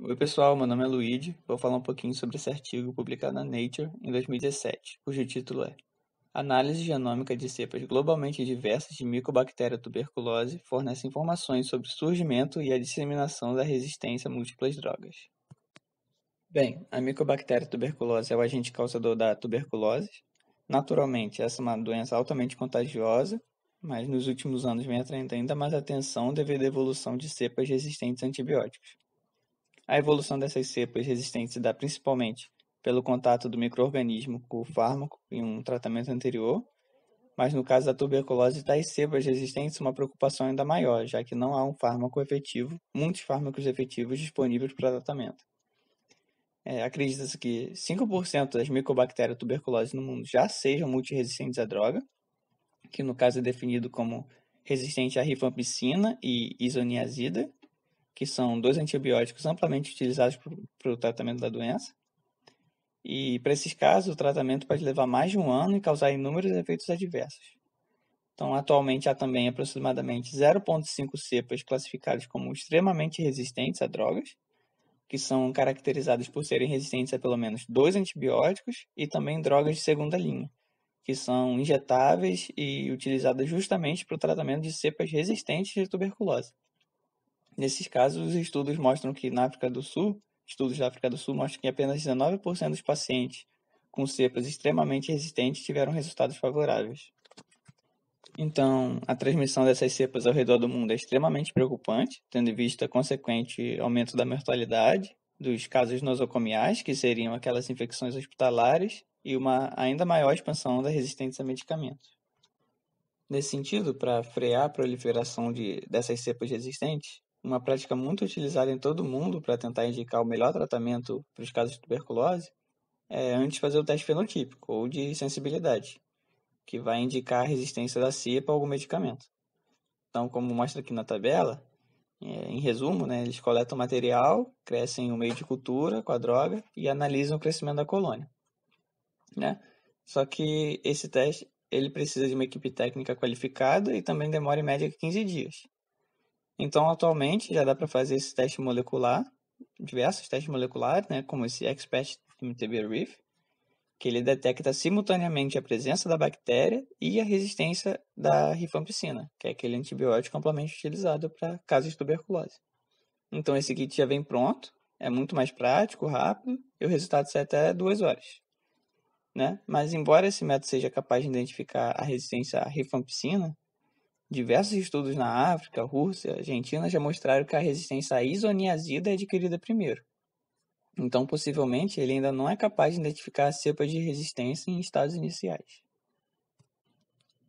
Oi, pessoal, meu nome é Luigi. Vou falar um pouquinho sobre esse artigo publicado na Nature em 2017, cujo título é Análise genômica de cepas globalmente diversas de micobactéria tuberculose fornece informações sobre o surgimento e a disseminação da resistência a múltiplas drogas. Bem, a micobactéria tuberculose é o agente causador da tuberculose. Naturalmente, essa é uma doença altamente contagiosa, mas nos últimos anos vem atraindo ainda mais atenção devido à evolução de cepas resistentes a antibióticos. A evolução dessas cepas resistentes se dá principalmente pelo contato do microorganismo com o fármaco em um tratamento anterior, mas no caso da tuberculose das cepas resistentes, uma preocupação ainda maior, já que não há um fármaco efetivo, muitos fármacos efetivos disponíveis para tratamento. É, Acredita-se que 5% das micobactérias tuberculose no mundo já sejam multiresistentes à droga, que no caso é definido como resistente à rifampicina e isoniazida, que são dois antibióticos amplamente utilizados para o tratamento da doença. E para esses casos, o tratamento pode levar mais de um ano e causar inúmeros efeitos adversos. Então, atualmente há também aproximadamente 0,5 cepas classificadas como extremamente resistentes a drogas, que são caracterizadas por serem resistentes a pelo menos dois antibióticos e também drogas de segunda linha, que são injetáveis e utilizadas justamente para o tratamento de cepas resistentes de tuberculose. Nesses casos, os estudos mostram que na África do Sul, estudos da África do Sul mostram que apenas 19% dos pacientes com cepas extremamente resistentes tiveram resultados favoráveis. Então, a transmissão dessas cepas ao redor do mundo é extremamente preocupante, tendo em vista consequente aumento da mortalidade, dos casos nosocomiais, que seriam aquelas infecções hospitalares, e uma ainda maior expansão da resistência a medicamentos. Nesse sentido, para frear a proliferação de, dessas cepas resistentes, uma prática muito utilizada em todo mundo para tentar indicar o melhor tratamento para os casos de tuberculose, é antes fazer o teste fenotípico ou de sensibilidade, que vai indicar a resistência da cepa a algum medicamento. Então, como mostra aqui na tabela, é, em resumo, né, eles coletam material, crescem o meio de cultura com a droga e analisam o crescimento da colônia. Né? Só que esse teste ele precisa de uma equipe técnica qualificada e também demora em média 15 dias. Então, atualmente, já dá para fazer esse teste molecular, diversos testes moleculares, né, como esse Expert MTB Reef, que ele detecta simultaneamente a presença da bactéria e a resistência da rifampicina, que é aquele antibiótico amplamente utilizado para casos de tuberculose. Então, esse kit já vem pronto, é muito mais prático, rápido, e o resultado sai até duas horas. Né? Mas, embora esse método seja capaz de identificar a resistência à rifampicina, Diversos estudos na África, Rússia, Argentina já mostraram que a resistência à isoniazida é adquirida primeiro. Então, possivelmente, ele ainda não é capaz de identificar a cepa de resistência em estados iniciais.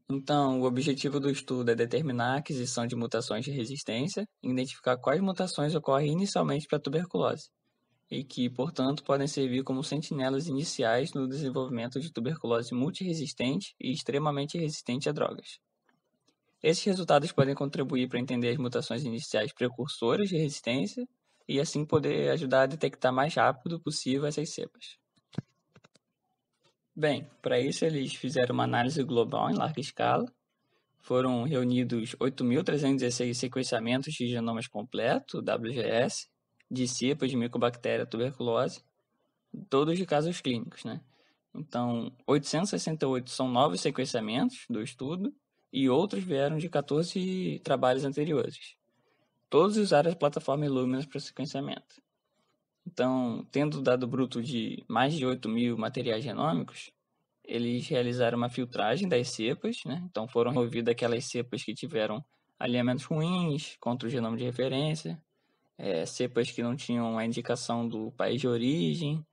Então, o objetivo do estudo é determinar a aquisição de mutações de resistência e identificar quais mutações ocorrem inicialmente para a tuberculose, e que, portanto, podem servir como sentinelas iniciais no desenvolvimento de tuberculose multiresistente e extremamente resistente a drogas. Esses resultados podem contribuir para entender as mutações iniciais precursoras de resistência e assim poder ajudar a detectar mais rápido possível essas cepas. Bem, para isso eles fizeram uma análise global em larga escala. Foram reunidos 8.316 sequenciamentos de genomas completo, WGS, de cepas de micobactéria tuberculose, todos de casos clínicos, né? Então, 868 são novos sequenciamentos do estudo, e outros vieram de 14 trabalhos anteriores. Todos usaram a plataforma Illumina para sequenciamento. Então, tendo dado bruto de mais de 8 mil materiais genômicos, eles realizaram uma filtragem das cepas, né? então foram removidas aquelas cepas que tiveram alinhamentos ruins contra o genoma de referência, é, cepas que não tinham a indicação do país de origem,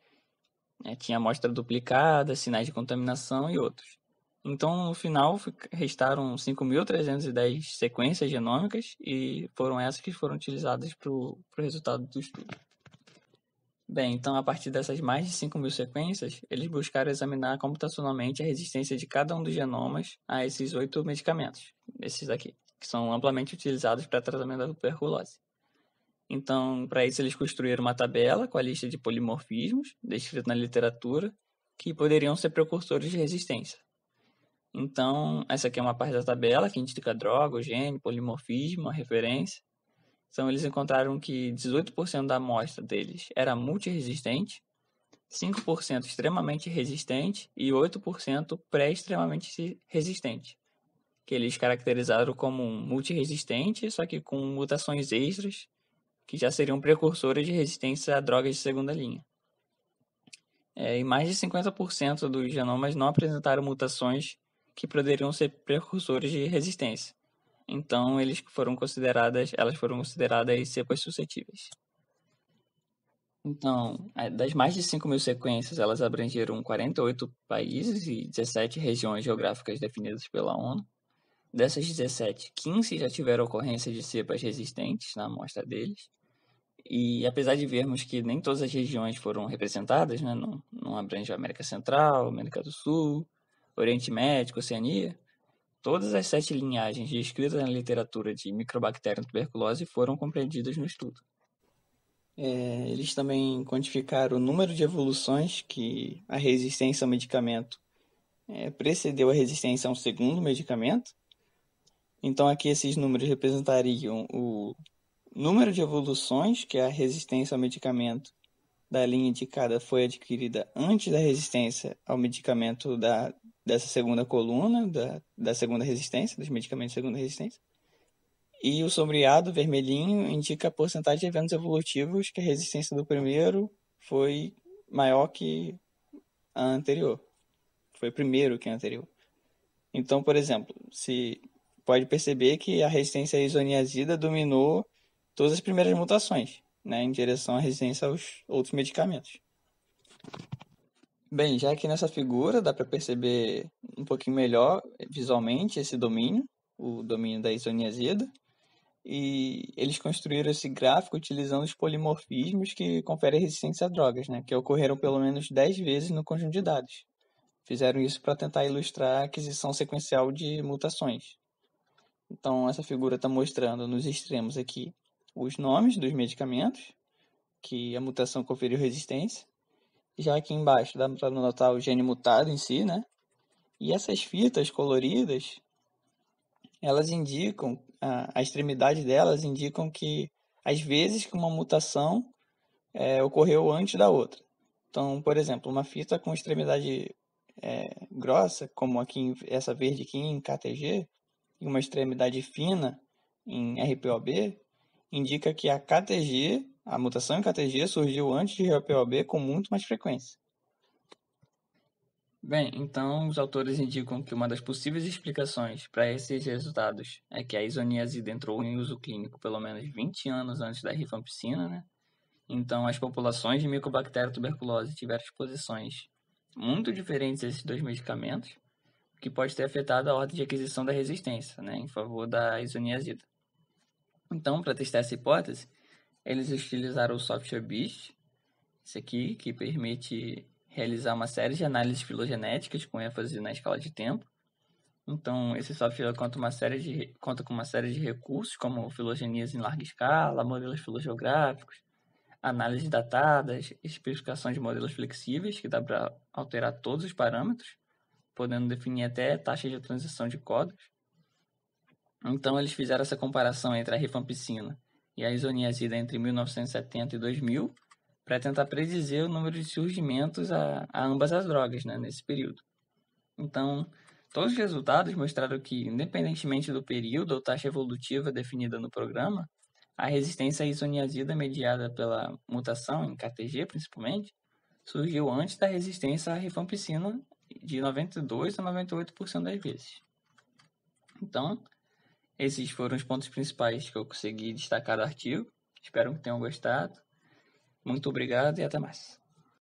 é, tinha amostra duplicada, sinais de contaminação e outros. Então, no final, restaram 5.310 sequências genômicas e foram essas que foram utilizadas para o resultado do estudo. Bem, então, a partir dessas mais de 5.000 sequências, eles buscaram examinar computacionalmente a resistência de cada um dos genomas a esses oito medicamentos, esses aqui, que são amplamente utilizados para tratamento da tuberculose. Então, para isso, eles construíram uma tabela com a lista de polimorfismos descrita na literatura que poderiam ser precursores de resistência. Então, essa aqui é uma parte da tabela que indica droga, gene, polimorfismo, a referência. Então, eles encontraram que 18% da amostra deles era multiresistente, 5% extremamente resistente e 8% pré-extremamente resistente, que eles caracterizaram como multiresistente, só que com mutações extras, que já seriam precursoras de resistência a drogas de segunda linha. É, e mais de 50% dos genomas não apresentaram mutações que poderiam ser precursores de resistência. Então, eles foram consideradas, elas foram consideradas cepas suscetíveis. Então, das mais de 5 mil sequências, elas abrangeram 48 países e 17 regiões geográficas definidas pela ONU. Dessas 17, 15 já tiveram ocorrência de cepas resistentes na amostra deles. E apesar de vermos que nem todas as regiões foram representadas, né, não, não abrange a América Central, América do Sul, Oriente Médio, Oceania, todas as sete linhagens descritas na literatura de microbactéria e tuberculose foram compreendidas no estudo. É, eles também quantificaram o número de evoluções que a resistência ao medicamento é, precedeu a resistência a um segundo medicamento. Então, aqui esses números representariam o número de evoluções que a resistência ao medicamento da linha indicada foi adquirida antes da resistência ao medicamento da dessa segunda coluna, da, da segunda resistência, dos medicamentos de segunda resistência. E o sombreado vermelhinho indica a porcentagem de eventos evolutivos que a resistência do primeiro foi maior que a anterior. Foi primeiro que a anterior. Então, por exemplo, se pode perceber que a resistência à isoniazida dominou todas as primeiras mutações, né, em direção à resistência aos outros medicamentos. Bem, já aqui nessa figura dá para perceber um pouquinho melhor eh, visualmente esse domínio, o domínio da isoniazida, e eles construíram esse gráfico utilizando os polimorfismos que conferem resistência a drogas, né, que ocorreram pelo menos 10 vezes no conjunto de dados. Fizeram isso para tentar ilustrar a aquisição sequencial de mutações. Então, essa figura está mostrando nos extremos aqui os nomes dos medicamentos que a mutação conferiu resistência, já aqui embaixo dá para notar o gene mutado em si, né? E essas fitas coloridas, elas indicam, a, a extremidade delas indicam que às vezes que uma mutação é, ocorreu antes da outra. Então, por exemplo, uma fita com extremidade é, grossa, como aqui essa verde aqui em KTG, e uma extremidade fina em RPOB, indica que a KTG a mutação em KTG surgiu antes de GPOB com muito mais frequência. Bem, então os autores indicam que uma das possíveis explicações para esses resultados é que a isoniazida entrou em uso clínico pelo menos 20 anos antes da rifampicina, né? Então as populações de micobactéria tuberculose tiveram exposições muito diferentes a esses dois medicamentos, o que pode ter afetado a ordem de aquisição da resistência, né, em favor da isoniazida. Então, para testar essa hipótese, eles utilizaram o software BIST, esse aqui, que permite realizar uma série de análises filogenéticas com ênfase na escala de tempo. Então, esse software conta, uma série de, conta com uma série de recursos, como filogenias em larga escala, modelos filogeográficos, análises datadas, especificações de modelos flexíveis, que dá para alterar todos os parâmetros, podendo definir até taxas de transição de códigos. Então, eles fizeram essa comparação entre a rifampicina e a isoniazida entre 1970 e 2000 para tentar predizer o número de surgimentos a, a ambas as drogas né, nesse período. Então, todos os resultados mostraram que, independentemente do período ou taxa evolutiva definida no programa, a resistência à isoniazida mediada pela mutação em KTG, principalmente, surgiu antes da resistência à rifampicina de 92 a 98% das vezes. Então, esses foram os pontos principais que eu consegui destacar do artigo. Espero que tenham gostado. Muito obrigado e até mais.